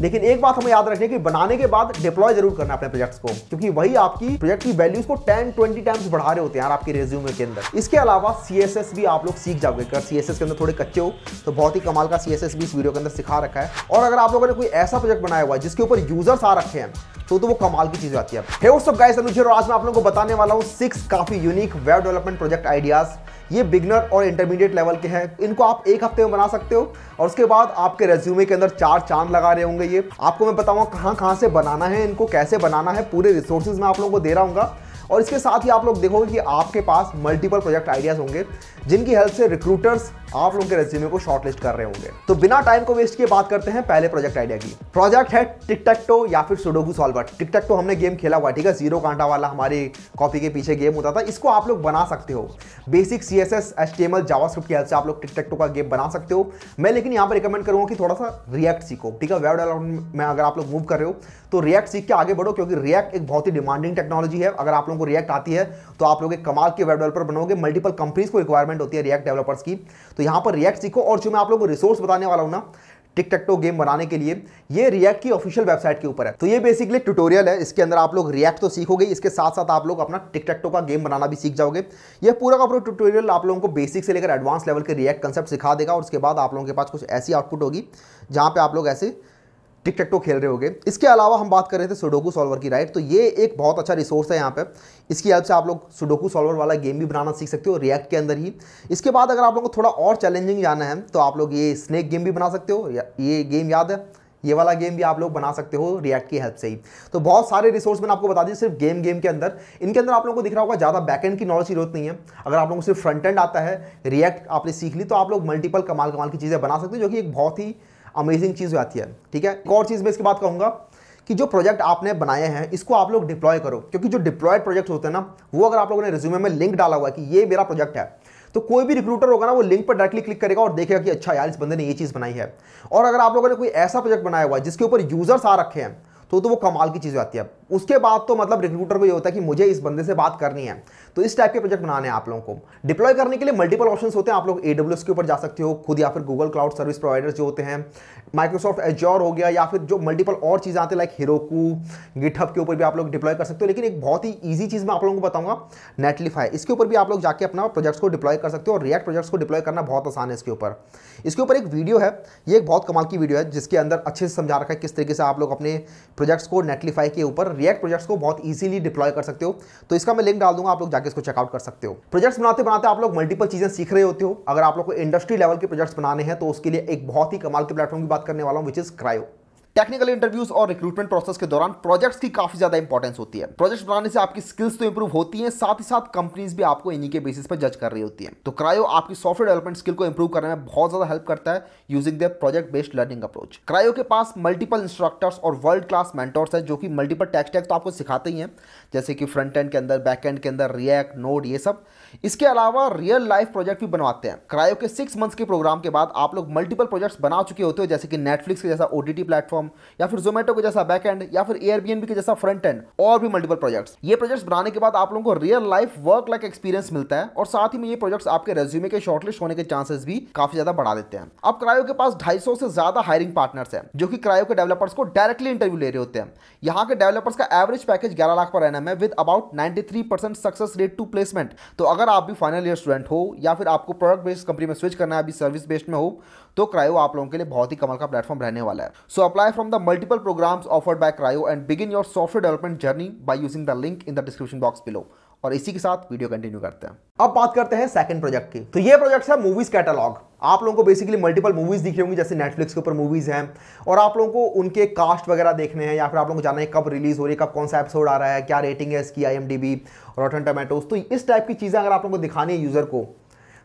लेकिन एक बात हमें याद रखनी है कि बनाने के बाद डिप्लॉय जरूर करना अपने प्रोजेक्ट्स को क्योंकि वही आपकी प्रोजेक्ट की वैल्यूज को टेन ट्वेंटी टाइम्स बढ़ा रहे होते हैं यार आपके रेज्यूमे के अंदर इसके अलावा सी भी आप लोग सीख जाओगे अगर सीएसएस के अंदर थोड़े कच्चे हो तो बहुत ही कमाल का सी भी इस वीडियो के अंदर सिखा रखा है और अगर आप लोगों ने कोई ऐसा प्रोजेक्ट बनाया हुआ है जिसके ऊपर यूजर्स आ रखे हैं तो तो वो कमाल की चीज आती है hey, guys, और आज मैं आप लोगों को बताने वाला हूँ सिक्स काफी unique web development project ideas ये बिगनर और इंटरमीडिएट लेवल के हैं इनको आप एक हफ्ते में बना सकते हो और उसके बाद आपके रेज्यूमे के अंदर चार चांद लगा रहे होंगे ये आपको मैं बताऊंगा कहाँ कहाँ से बनाना है इनको कैसे बनाना है पूरे रिसोर्सेज मैं आप लोगों को दे रहा हूँ और इसके साथ ही आप लोग देखोगे कि आपके पास मल्टीपल प्रोजेक्ट आइडियाज होंगे जिनकी हेल्प से रिक्रूटर्स आप लोगों के रेज्यूमे को शॉर्टलिस्ट कर रहे होंगे तो बिना टाइम को वेस्ट किए बात करते हैं पहले प्रोजेक्ट आइडिया की प्रोजेक्ट है टिकटेक्टो या फिर सुडोगू सॉल्वर टिकटेक्टो हमने गेम खेला हुआ ठीक है जीरो कांटा वाला हमारी कॉपी के पीछे गेम होता था इसको आप लोग बना सकते हो basic C S S S T M L JavaScript की हेल्प से आप लोग टिकटेक्टो का गेम बना सकते हो मैं लेकिन यहाँ पर रिकमेंड करूँगा कि थोड़ा सा रिएक्ट सीखो ठीक है वेब डेवलपमेंट में अगर आप लोग मूव कर रहे हो तो रिएक्ट सीख के आगे बढ़ो क्योंकि रिएक्ट एक बहुत ही डिमांडिंग टेक्नोलॉजी है अगर आप लोग को रिएक्ट आती है तो आप लोग एक कमाल के वेब डेवलपर बनोगे मल्टीपल कंपनीज को रिक्वायरमेंट होती है रिएक्ट डेवलपर्स की तो यहाँ पर रिएक्ट सीखो और जो मैं आप लोगों को रिसोर्स बताने वाला हूँ ना टिक टक गेम बनाने के लिए ये रिएक्ट की ऑफिशियल वेबसाइट के ऊपर है तो ये बेसिकली ट्यूटोरियल है इसके अंदर आप लोग रिएक्ट तो सीखोगे इसके साथ साथ आप लोग अपना टिक टक का गेम बनाना भी सीख जाओगे ये पूरा का पूरा ट्यूटोरियल आप लोगों को बेसिक से लेकर एडवांस लेवल के रिएक्ट कंसेप्ट सिखा देगा और उसके बाद आप लोगों के पास कुछ ऐसी आउटपुट होगी जहाँ पर आप लोग ऐसे टिक टो खेल रहे होगे इसके अलावा हम बात कर रहे थे सुडोकू सॉल्वर की राइट तो ये एक बहुत अच्छा रिसोर्स है यहाँ पे इसकी हेल्प से आप लोग सुडोकू सॉल्वर वाला गेम भी बनाना सीख सकते हो रिएक्ट के अंदर ही इसके बाद अगर आप लोग को थोड़ा और चैलेंजिंग जाना है तो आप लोग ये स्नैक गेम भी बना सकते हो ये गेम याद है ये वाला गेम भी आप लोग बना सकते हो रिएक्ट की हेल्प से ही तो बहुत सारे रिसोर्स मैंने आपको बता दिए सिर्फ गेम गेम के अंदर इनके अंदर आप लोगों को दिख रहा होगा ज़्यादा बैकएंड की नॉलेज की जरूरत नहीं है अगर आप लोगों को सिर्फ फ्रंट एंड आता है रिएक्ट आपने सीख ली तो आप लोग मल्टीपल कमाल कमाल की चीज़ें बना सकते हो जो कि एक बहुत ही अमेजिंग चीज़ हो जाती है ठीक है एक और चीज़ मैं इसके बात कहूँगा कि जो प्रोजेक्ट आपने बनाए हैं इसको आप लोग डिप्लॉय करो क्योंकि जो डिप्लॉयड प्रोजेक्ट होते हैं ना वो अगर आप लोगों ने रिज्यूमे में लिंक डाला हुआ है कि ये मेरा प्रोजेक्ट है तो कोई भी रिक्रूटर होगा ना वो लिंक पर डायरेक्टली क्लिक करेगा और देखेगा कि अच्छा यार इस बंदे ने ये चीज़ बनाई है और अगर आप लोगों ने कोई ऐसा प्रोजेक्ट बनाया हुआ है जिसके ऊपर यूजर्स आ रखे हैं तो तो वो कमाल की चीज़ आती है उसके बाद तो मतलब रिक्रूटर को ये होता है कि मुझे इस बंदे से बात करनी है तो इस टाइप के प्रोजेक्ट बनाने हैं आप लोगों को डिप्लॉय करने के लिए मल्टीपल ऑप्शन होते हैं आप लोग ए के ऊपर जा सकते हो खुद या फिर गूगल क्लाउड सर्विस प्रोवाइडर्स जो होते हैं माइक्रोसॉफ्ट एजोर हो गया या फिर जो मल्टीपल और चीज़ें आते हैं लाइक हिरोकू गिटहब के ऊपर भी आप लोग डिप्लॉय कर सकते हो लेकिन एक बहुत ही ईजी चीज़ मैं आप लोगों को बताऊंगा नेटलीफाई इसके ऊपर भी आप लोग जाकर अपना प्रोजेक्ट्स को डिप्लॉय कर सकते हो और रिएक्ट प्रोजेक्ट्स को डिप्लॉय करना बहुत आसान है इसके ऊपर इसके ऊपर एक वीडियो है ये एक बहुत कमाल की वीडियो है जिसके अंदर अच्छे से समझा रखा है किस तरीके से आप लोग अपने प्रोजेक्ट्स को नेटलीफाई के ऊपर रिएक्ट प्रोजेक्ट्स को बहुत इजीली डिप्लॉय कर सकते हो तो इसका मैं लिंक डाल दूंगा आप लोग जाके इसको चेकआउट कर सकते हो प्रोजेक्ट्स बनाते बनाते आप लोग मल्टीपल चीज़ें सीख रहे होते हो अगर आप लोग को इंडस्ट्री लेवल के प्रोजेक्ट्स बनाने हैं तो उसके लिए एक बहुत ही कमाल के प्लेटफॉर्म की बात करने वाला हूँ which is Crio technical interviews और रिक्रूटमेंट प्रोसेस के दौरान प्रोजेक्ट्स की काफी ज्यादा इंपॉर्टेंस होती है प्रोजेक्ट बनाने से आपकी स्किल्स तो इंप्रूव होती है साथ ही साथ कंपनीज भी आपको इन्हीं के बेसिस पर जज कर रही होती है तो क्रायो आपकी सॉफ्टवेयर डेवलपमेंट स्किल को इंप्रूव करने में बहुत ज्यादा हेल्प करता है using the project based learning approach Crio के पास मल्टीपल इंस्ट्रक्टर्स और वर्ल्ड क्लास मेंटोर्स है जो कि मल्टीपल टेक्स टेक तो आपको सिखाते ही हैं जैसे कि फ्रंट एंड के अंदर बैक एंड के अंदर रिएक्ट नोड ये सब इसके अलावा रियल लाइफ प्रोजेक्ट भी बनवाते हैं क्रायो के सिक्स मंथ्स के प्रोग्राम के बाद आप लोग मल्टीपल प्रोजेक्ट्स बना चुके होते हो जैसे कि नेटफ्लिक्स के जैसा ओटीटी प्लेटफॉर्म प्लेटफॉर्म या फिर जोमेटो के जैसा बैक एंड या फिर एयरबीएन के जैसा फ्रंट एंड और भी मल्टीपल प्रोजेक्ट्स ये प्रोजेक्ट्स बनाने के बाद आप लोगों को real life work like experience मिलता है और साथ ही में ये प्रोजेक्ट्स आपके रेज्यूमे के शॉर्टलिस्ट होने के चांसेस भी काफी ज्यादा बढ़ा देते हैं अब क्रायो के पास ढाई से ज्यादा हायरिंग पार्टनर्स है जो कि क्रायो के डेवलपर्स को डायरेक्टली इंटरव्यू ले रहे होते हैं यहाँ के डेवलपर्स का एवरेज पैकेज ग्यारह लाख पर एन है with about 93 success rate to placement तो अगर आप भी फाइनल ईयर स्टूडेंट हो या फिर आपको प्रोडक्ट बेस्ड कंपनी में स्विच करना है अभी सर्विस बेस्ड में हो तो क्रायो आप लोगों के लिए बहुत ही कमल का प्लेटफॉर्म रहने वाला है so apply from the multiple programmes offered by Crio and begin your software development journey by using the link in the description box below और इसी के साथ वीडियो कंटिन्यू करते हैं अब बात करते हैं सेकंड प्रोजेक्ट की तो ये प्रोजेक्ट है मूवीज कैटलॉग आप लोगों को बेसिकली मल्टीपल मूवीज दिख रही होंगी जैसे नेटफ्लिक्स के ऊपर मूवीज हैं और आप लोगों को उनके कास्ट वगैरह देखने हैं या फिर आप लोगों को जाना है कब रिलीज हो रही है कब कौन सा एपिसोड आ रहा है क्या रेटिंग है इसकी I M D B rotten tomatoes तो इस टाइप की चीज़ें अगर आप लोगों को दिखानी है यूजर को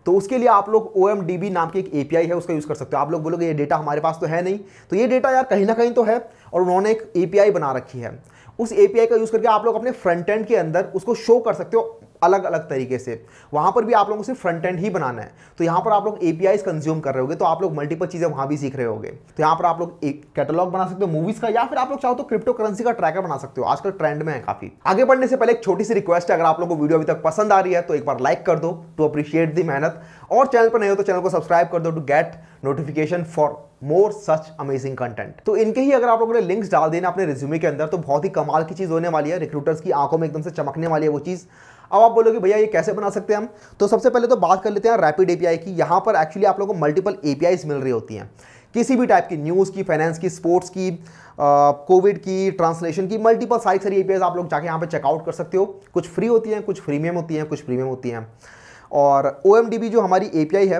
तो उसके लिए आप लोग ओ नाम की एक ए है उसका यूज़ कर सकते हो आप लोग बोलोगे ये डेटा हमारे पास तो है नहीं तो ये डेटा यार कहीं ना कहीं तो है और उन्होंने एक ए बना रखी है उस ए का यूज़ करके आप लोग अपने फ्रंट एंड के अंदर उसको शो कर सकते हो अलग अलग तरीके से वहां पर भी आप लोगों से फ्रंट एंड ही बनाना है तो यहां पर आप लोग एपीआई कंज्यूम कर रहे होगे तो आप लोग मल्टीपल चीज़ें वहां भी सीख रहे होगे तो यहाँ पर आप लोग एक कैटलॉग बना सकते हो मूवीज़ का या फिर आप लोग चाहो तो क्रिप्टो करेंसी का ट्रैकर बना सकते हो आजकल ट्रेंड में है काफ़ी आगे बढ़ने से पहले एक छोटी सी रिक्वेस्ट है अगर आप लोग को वीडियो अभी तक पसंद आ रही है तो एक बार लाइक कर दो टू अप्रिशिएट दी मेहनत और चैनल पर नहीं हो तो चैनल को सब्सक्राइब कर दो to get notification for more such amazing content तो इनके ही अगर आप लोगों ने लिंक्स डाल देना अपने रिज्यूमे के अंदर तो बहुत ही कमाल की चीज़ होने वाली है रिक्रूटर्स की आंखों में एकदम से चमकने वाली है वो चीज़ अब आप बोलोगे भैया ये कैसे बना सकते हैं हम तो सबसे पहले तो बात कर लेते हैं रैपिड एपीआई की यहाँ पर एक्चुअली आप लोगों को मल्टीपल एपीआईज मिल रही होती हैं किसी भी टाइप की न्यूज़ की फाइनेंस की स्पोर्ट्स की कोविड की ट्रांसलेशन की मल्टीपल सारी सारी एपीआईज आप लोग जाके यहाँ पे चेकआउट कर सकते हो कुछ फ्री होती हैं कुछ प्रीमियम होती हैं कुछ प्रीमियम होती हैं और ओ जो हमारी एपीआई है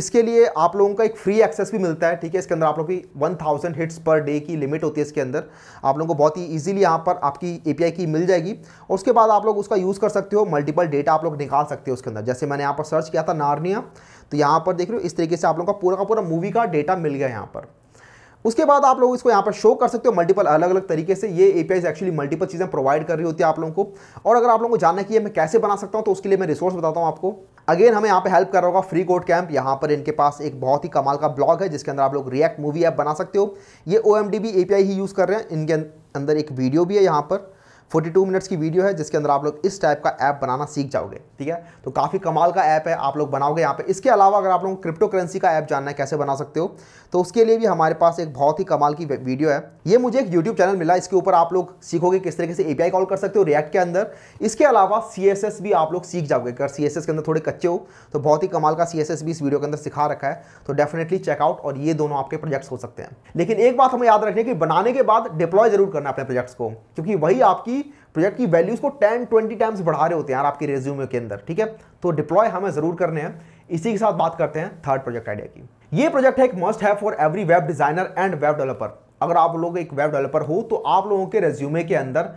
इसके लिए आप लोगों का एक फ्री एक्सेस भी मिलता है ठीक है इसके अंदर आप लोग की 1000 हिट्स पर डे की लिमिट होती है इसके अंदर आप लोगों को बहुत ही ईजिली यहाँ पर आपकी ए की मिल जाएगी और उसके बाद आप लोग उसका यूज़ कर सकते हो मल्टीपल डेटा आप लोग निकाल सकते हो उसके अंदर जैसे मैंने यहाँ पर सर्च किया था नारनिया तो यहाँ पर देख रहे हो इस तरीके से आप लोगों का पूरा का पूरा मूवी का डेटा मिल गया यहाँ पर उसके बाद आप लोग इसको यहाँ पर शो कर सकते हो मल्टीपल अलग अलग तरीके से ये एपीआई एक्चुअली मल्टीपल चीज़ें प्रोवाइड कर रही होती है आप लोगों को और अगर आप लोगों को जानना कि मैं कैसे बना सकता हूँ तो उसके लिए मैं रिसोर्स बताता हूँ आपको अगेन हमें यहाँ पे हेल्प कर रहा होगा फ्री कोड कैंप यहाँ पर इनके पास एक बहुत ही कमाल का ब्लॉग है जिसके अंदर आप लोग रिएक्ट मूवी ऐप बना सकते हो ये ओ एम डी ही यूज़ कर रहे हैं इनके अंदर एक वीडियो भी है यहाँ पर टू मिनट्स की वीडियो है जिसके अंदर आप लोग इस टाइप का ऐप बनाना सीख जाओगे ठीक है तो काफ़ी कमाल का ऐप है आप लोग बनाओगे यहाँ पे इसके अलावा अगर आप लोग क्रिप्टो करेंसी का ऐप जानना है कैसे बना सकते हो तो उसके लिए भी हमारे पास एक बहुत ही कमाल की वीडियो है ये मुझे एक यूट्यूब चैनल मिला इसके ऊपर आप लोग सीखोगे किस तरीके से ए कॉल कर सकते हो रिएक्ट के अंदर इसके अलावा सी भी आप लोग सीख जाओगे अगर सी के अंदर थोड़े कच्चे हो तो बहुत ही कमाल का सी भी इस वीडियो के अंदर सिखा रखा है तो डेफिनेटली चेकआउट और ये दोनों आपके प्रोजेक्ट्स हो सकते हैं लेकिन एक बात हमें याद रखनी है कि बनाने के बाद डिप्लॉय जरूर करना अपने प्रोजेक्ट्स को क्योंकि वही आपकी प्रोजेक्ट की वैल्यूज़ को टेन ट्वेंटी टाइम्स बढ़ा रहे होते हैं यार आपके रेज्यूमे के अंदर ठीक है तो डिप्लॉय हमें ज़रूर करने हैं इसी के साथ बात करते हैं थर्ड प्रोजेक्ट आइडिया की ये प्रोजेक्ट है एक मस्ट है for every web designer and web developer अगर आप लोग एक वेब डेवलपर हो तो आप लोगों के रेज्यूमे के अंदर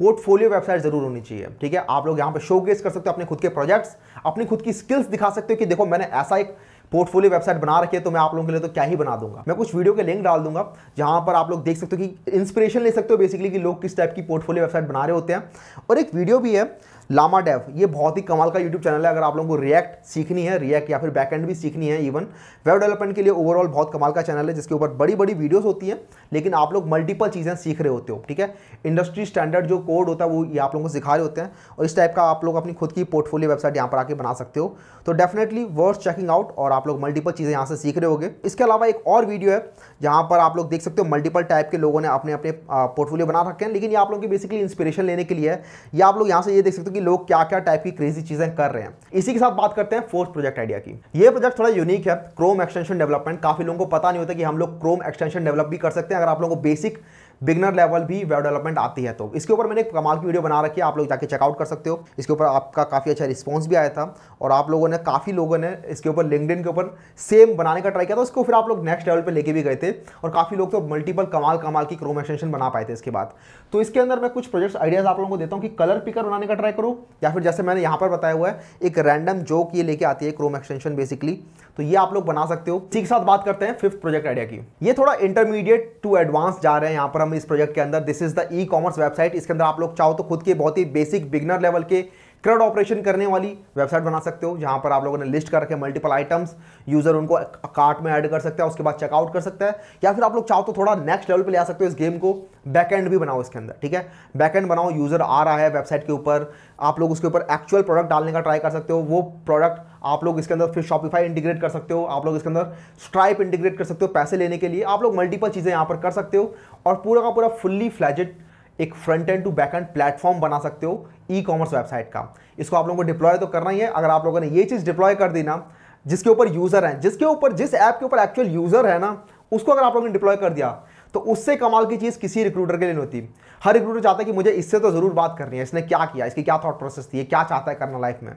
पोर्टफोलियो वेबसाइट जरूर होनी चाहिए ठीक है आप लोग यहाँ पे शोकेस कर सकते हो अपने खुद के प्रोजेक्ट्स अपनी खुद की स्किल्स दिखा सकते हो कि देखो मैंने ऐसा एक पोर्टफोलियो वेबसाइट बना रखे तो मैं आप लोगों के लिए तो क्या ही बना दूंगा मैं कुछ वीडियो के लिंक डाल दूंगा जहां पर आप लोग देख सकते हो कि इंस्पिरेशन ले सकते हो बेसिकली कि लोग किस टाइप की पोर्टफोलियो वेबसाइट बना रहे होते हैं और एक वीडियो भी है लामा डेव ये बहुत ही कमाल का यूट्यूब चैनल है अगर आप लोगों को रिएक्ट सीखनी है रिएक्ट या फिर बैकएंड भी सीखनी है इवन वेब डेवलपमेंट के लिए ओवरऑल बहुत कमाल का चैनल है जिसके ऊपर बड़ी बड़ी वीडियोस होती हैं लेकिन आप लोग मल्टीपल चीज़ें सीख रहे होते हो ठीक है इंडस्ट्री स्टैंडर्ड जो कोड होता है वो ये आप लोगों को सिखा रहे होते हैं और इस टाइप का आप लोग अपनी खुद की पोर्टफोलियो वेबसाइट यहाँ पर आके बना सकते हो तो डेफिनेटली वर्ड चेकिंग आउट और आप लोग मल्टीपल चीज़ें यहाँ से सीख रहे होगे इसके अलावा एक और वीडियो है जहाँ पर आप लोग देख सकते हो मल्टीपल टाइप के लोगों ने अपने अपने पोर्टफोलियो बना रखे हैं लेकिन ये आप लोगों की बेसिकली इंस्पिरेशन लेने के लिए है या आप लोग यहाँ से ये देख सकते हो कि लोग क्या क्या टाइप की क्रेजी चीजें कर रहे हैं इसी के साथ बात करते हैं फोर्थ प्रोजेक्ट आइडिया की ये प्रोजेक्ट थोड़ा यूनिक है क्रोम एक्सटेंशन डेवलपमेंट काफी लोगों को पता नहीं होता कि हम लोग क्रोम एक्सटेंशन डेवलप भी कर सकते हैं अगर आप लोगों को बेसिक बिगनर लेवल भी वेब डेवलपमेंट आती है तो इसके ऊपर मैंने एक कमाल की वीडियो बना रखी है आप लोग जाके चेकआउट कर सकते हो इसके ऊपर आपका काफ़ी अच्छा रिस्पॉन्स भी आया था और आप लोगों ने काफ़ी लोगों ने इसके ऊपर लिंकड के ऊपर सेम बनाने का ट्राई किया था उसको फिर आप लोग नेक्स्ट लेवल पर लेके भी गए थे और काफ़ी लोग तो मल्टीपल कमाल कमाल की क्रोम एक्सटेंशन बना पाए थे इसके बाद तो इसके अंदर मैं कुछ प्रोजेक्ट्स आइडियाज़ आप लोगों को देता हूँ कि कलर पिकर बनाने का ट्राई करो या फिर जैसे मैंने यहाँ पर बताया हुआ है एक रैंडम जोक ये लेके आती है क्रोम एक्सटेंशन बेसिकली तो ये आप लोग बना सकते हो ठीक साथ बात करते हैं फिफ्थ प्रोजेक्ट आइडिया की ये थोड़ा इंटरमीडिएट टू एडवांस जा रहे हैं यहाँ पर हम इस प्रोजेक्ट के अंदर this is the e commerce website इसके अंदर आप लोग चाहो तो खुद के बहुत ही बेसिक बिगनर लेवल के क्राउड ऑपरेशन करने वाली वेबसाइट बना सकते हो जहां पर आप लोगों ने लिस्ट कर रखे मल्टीपल आइटम्स यूजर उनको कार्ट में ऐड कर सकता है उसके बाद चेकआउट कर सकता है या फिर आप लोग चाहो तो थोड़ा नेक्स्ट लेवल पर ले आ सकते हो इस गेम को बैकएंड भी बनाओ इसके अंदर ठीक है बैकएंड बनाओ यूजर आ रहा है वेबसाइट के ऊपर आप लोग उसके ऊपर एक्चुअल प्रोडक्ट डालने का ट्राई कर सकते हो वो प्रोडक्ट आप लोग इसके अंदर फिर शॉपिफाई इंटीग्रेट कर सकते हो आप लोग इसके अंदर स्ट्राइप इंटीग्रेट कर सकते हो पैसे लेने के लिए आप लोग मल्टीपल चीज़ें यहाँ पर कर सकते हो और पूरा का पूरा फुल्ली फ्लैजेड एक front end to back end platform बना सकते हो ई कॉमर्स वेबसाइट का इसको आप लोगों को डिप्लॉय तो करना ही है अगर आप लोगों ने ये चीज़ डिप्लॉय कर दी ना जिसके ऊपर यूज़र है जिसके ऊपर जिस ऐप के ऊपर एक्चुअल यूज़र है ना उसको अगर आप लोगों ने डिप्लॉय कर दिया तो उससे कमाल की चीज़ किसी रिक्रूटर के लिए नहीं होती हर रिक्रूटर चाहता है कि मुझे इससे तो ज़रूर बात करनी है इसने क्या किया इसकी क्या थॉट प्रोसेस थी क्या चाहता है करना लाइफ में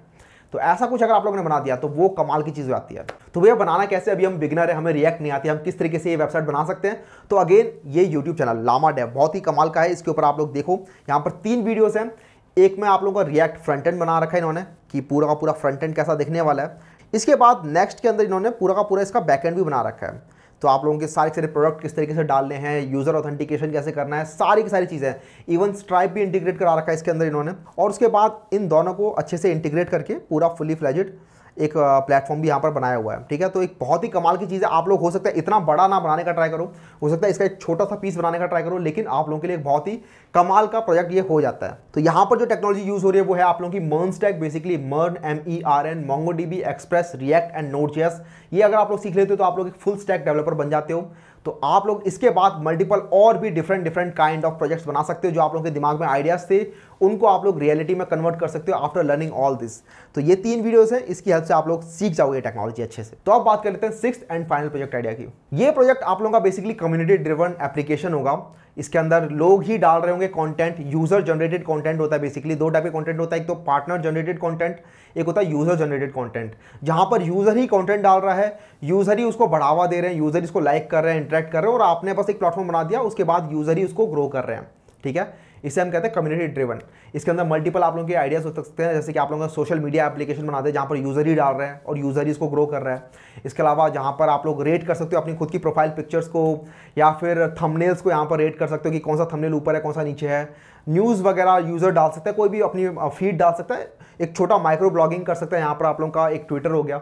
तो ऐसा कुछ अगर आप लोगों ने बना दिया तो वो कमाल की चीज़ हो जाती है तो भैया बनाना कैसे अभी हम बिगनर है हमें रिएक्ट नहीं आती हम किस तरीके से ये वेबसाइट बना सकते हैं तो अगेन ये यूट्यूब चैनल लामा डेव बहुत ही कमाल का है इसके ऊपर आप लोग देखो यहां पर तीन वीडियोस हैं एक में आप लोगों का रिएक्ट फ्रंट एंड बना रखा है इन्होंने कि पूरा का पूरा फ्रंट एंड कैसा दिखने वाला है इसके बाद नेक्स्ट के अंदर इन्होंने पूरा का पूरा इसका बैक एंड भी बना रखा है तो आप लोगों के सारे सारे प्रोडक्ट किस तरीके से डालने हैं यूज़र ऑथेंटिकेशन कैसे करना है सारी की सारी चीज़ें इवन स्ट्राइप भी इंटीग्रेट करा रखा है इसके अंदर इन्होंने और उसके बाद इन दोनों को अच्छे से इंटीग्रेट करके पूरा फुली फ्लैजेड एक प्लेटफॉर्म भी यहाँ पर बनाया हुआ है ठीक है तो एक बहुत ही कमाल की चीज़ है आप लोग हो सकता है इतना बड़ा ना बनाने का ट्राई करो हो सकता है इसका एक छोटा सा पीस बनाने का ट्राई करो लेकिन आप लोगों के लिए एक बहुत ही कमाल का प्रोजेक्ट ये हो जाता है तो यहाँ पर जो टेक्नोलॉजी यूज़ हो रही है वो है आप लोगों की MERN stack basically MERN M E R N Mongo D B Express React and Node JS ये अगर आप लोग सीख लेते हो तो आप लोग एक फुल स्टैक डेवलपर बन जाते हो तो आप लोग इसके बाद मल्टीपल और भी different different kind of projects बना सकते हो जो आप लोगों के दिमाग में आइडियाज़ थे उनको आप लोग रियलिटी में कन्वर्ट कर सकते हो आफ्टर लर्निंग ऑल दिस तो ये तीन वीडियोस हैं इसकी हेल्प से आप लोग सीख जाओगे टेक्नोलॉजी अच्छे से तो अब बात कर लेते हैं six and final project idea की ये प्रोजेक्ट आप लोगों का बेसिकली कम्युनिटी ड्रिवन एप्लीकेशन होगा इसके अंदर लोग ही डाल रहे होंगे कंटेंट यूज़र जनरेटेड कंटेंट होता है बेसिकली दो टाइप के कंटेंट होता है एक तो पार्टनर जनरेटेड कंटेंट एक होता है यूज़र जनरेटेड कंटेंट जहां पर यूज़र ही कंटेंट डाल रहा है यूज़र ही उसको बढ़ावा दे रहे हैं यूज़र इसको लाइक कर रहे हैं इंटरेक्ट कर रहे हैं और आपने बस एक प्लेटफॉर्म बना दिया उसके बाद यूज़र ही उसको ग्रो कर रहे हैं ठीक है इसे हम कहते हैं कम्युनिटी ड्रिवन इसके अंदर मल्टीपल आप लोगों के आइडियाज़ हो सकते हैं जैसे कि आप लोगों का सोशल मीडिया एप्लीकेशन बनाते हैं जहाँ पर यूज़र ही डाल रहे हैं और यूज़र ही इसको ग्रो कर रहा है इसके अलावा जहाँ पर आप लोग रेट कर सकते हो अपनी खुद की प्रोफाइल पिक्चर्स को या फिर थमनेल्स को यहाँ पर रेट कर सकते हो कि कौन सा थमनेल ऊपर है कौन सा नीचे है न्यूज़ वगैरह यूज़र डाल सकता है कोई भी अपनी फीड डाल सकता है एक छोटा माइक्रो ब्लॉगिंग कर सकता है यहाँ पर आप लोगों का एक ट्विटर हो गया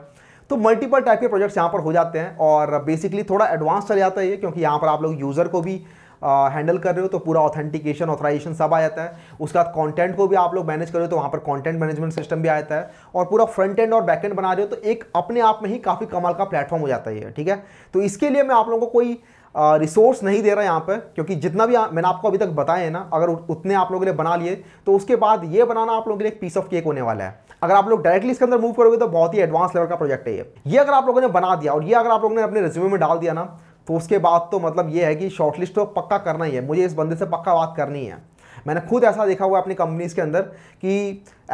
तो मल्टीपल टाइप के प्रोजेक्ट्स यहाँ पर हो जाते हैं और बेसिकली थोड़ा एडवांस चल जाता है ये क्योंकि यहाँ पर आप लोग यूज़र को भी हैंडल कर रहे हो तो पूरा ऑथेंटिकेशन ऑथराइजेशन सब आ जाता है उसके बाद कॉन्टेंट को भी आप लोग मैनेज कर रहे हो तो वहाँ पर कॉन्टेंट मैनेजमेंट सिस्टम भी आ जाता है और पूरा फ्रंट एंड और बैक एंड बना रहे हो तो एक अपने आप में ही काफ़ी कमाल का प्लेटफॉर्म हो जाता है ठीक है तो इसके लिए मैं आप लोगों को कोई रिसोर्स नहीं दे रहा यहाँ पर क्योंकि जितना भी मैंने आपको अभी तक बताया है ना अगर उतने आप लोगों के लिए बना लिए तो उसके बाद ये बनाना आप लोगों के लिए एक पीस ऑफ केक होने वाला है अगर आप लोग डायरेक्टली इसके अंदर मूव करोगे तो बहुत ही एडवांस लेवल का प्रोजेक्ट है ये ये अगर आप लोगों ने बना दिया और ये अगर आप लोगों ने अपने रिज्यूमे में डाल दिया ना तो उसके बाद तो मतलब ये है कि शॉर्टलिस्ट तो पक्का करना ही है मुझे इस बंदे से पक्का बात करनी है मैंने खुद ऐसा देखा हुआ अपनी कंपनीज़ के अंदर कि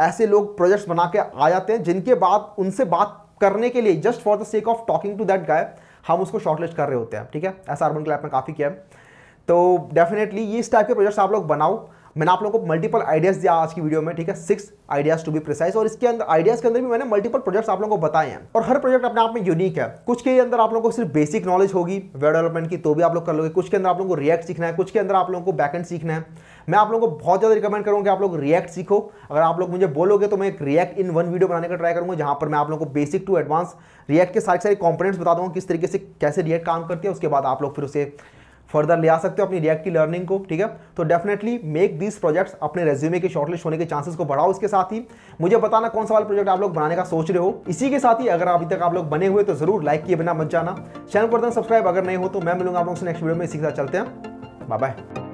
ऐसे लोग प्रोजेक्ट्स बना के आ जाते हैं जिनके बाद उनसे बात करने के लिए just for the sake of talking to that guy हम उसको शॉर्टलिस्ट कर रहे होते हैं ठीक है ऐसा अर्बन क्लैप में काफ़ी किया है तो डेफिनेटली इस टाइप के प्रोजेक्ट्स आप लोग बनाओ मैंने आप लोगों को मल्टीपल आइडियाज़ दिया आज की वीडियो में ठीक है six ideas to be precise और इसके अंदर आइडियाज के अंदर भी मैंने मल्टीपल प्रोजेक्ट्स आप लोगों को बताए हैं और हर प्रोजेक्ट अपने आप में यूनिक है कुछ के अंदर आप लोगों को सिर्फ बेसिक नॉलेज होगी वेब डेवलपमेंट की तो भी आप लोग कर लोगे कुछ के अंदर आप लोगों को रिएक्ट सीखना है कुछ के अंदर आप लोगों को बैकेंड सीखना है मैं आप लोगों को बहुत ज़्यादा रिकमेंड करूँगा कि आप लोग रिएक्ट सीखो अगर आप लोग मुझे बोलोगे तो मैं एक रिएक्ट इन वन वीडियो बनाने का ट्राई करूँगा जहाँ पर मैं आप लोगों को बेसिक टू एडवांस रिएक्ट के सारे सारे कॉम्पोनेंट्स बता दूंगा किस तरीके से कैसे रिएक्ट काम करती है उसके बाद आप लोग फिर उसे फर्दर ले आ सकते हो अपनी रिएक्टिव लर्निंग को ठीक है तो डेफिनेटली मेक दीज प्रोजेक्ट्स अपने रेज्यूमे के शॉर्टलिस्ट होने के चांसेस को बढ़ाओ इसके साथ ही मुझे बताना कौन सा वाला प्रोजेक्ट आप लोग बनाने का सोच रहे हो इसी के साथ ही अगर अभी तक आप लोग बने हुए तो जरूर लाइक किए बिना मत जाना चैनल पर सब्सक्राइब अगर नहीं हो तो मैं मिलूंगा आप लोग नेक्स्ट वीडियो में इसी के साथ चलते हैं बाय बाय